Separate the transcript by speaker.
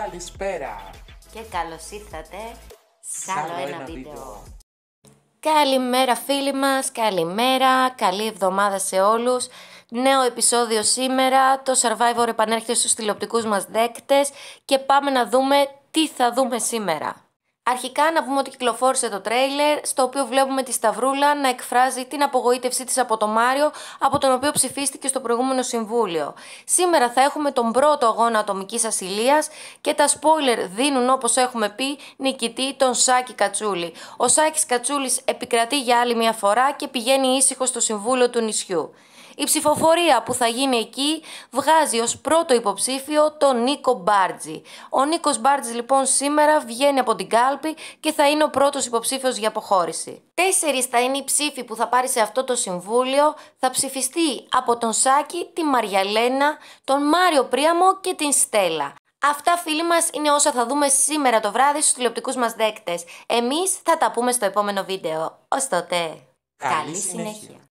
Speaker 1: Καλησπέρα και καλώς ήρθατε σε άλλο ένα, ένα βίντεο.
Speaker 2: Καλημέρα φίλοι μας, καλημέρα, καλή εβδομάδα σε όλους. Νέο επεισόδιο σήμερα, το Survivor επανέρχεται στους τηλεοπτικούς μας δέκτες και πάμε να δούμε τι θα δούμε σήμερα. Αρχικά να πούμε ότι κυκλοφόρησε το τρέιλερ, στο οποίο βλέπουμε τη Σταυρούλα να εκφράζει την απογοήτευσή της από το Μάριο, από τον οποίο ψηφίστηκε στο προηγούμενο συμβούλιο. Σήμερα θα έχουμε τον πρώτο αγώνα ατομικής ασυλίας και τα spoiler δίνουν όπως έχουμε πει νικητή τον Σάκη Κατσούλη. Ο Σάκης Κατσούλης επικρατεί για άλλη μια φορά και πηγαίνει ήσυχο στο συμβούλιο του νησιού. Η ψηφοφορία που θα γίνει εκεί βγάζει ως πρώτο υποψήφιο τον Νίκο Μπάρτζη. Ο Νίκος Μπάρτζης λοιπόν σήμερα βγαίνει από την κάλα και θα είναι ο πρώτος υποψήφιος για αποχώρηση. Τέσσερις θα είναι οι ψήφοι που θα πάρει σε αυτό το συμβούλιο. Θα ψηφιστεί από τον Σάκη, τη Μαριαλένα, τον Μάριο Πρίαμο και την Στέλλα. Αυτά φίλοι μας είναι όσα θα δούμε σήμερα το βράδυ στους τηλεοπτικούς μας δέκτες. Εμείς θα τα πούμε στο επόμενο βίντεο. Ως τότε, καλή, συνέχεια.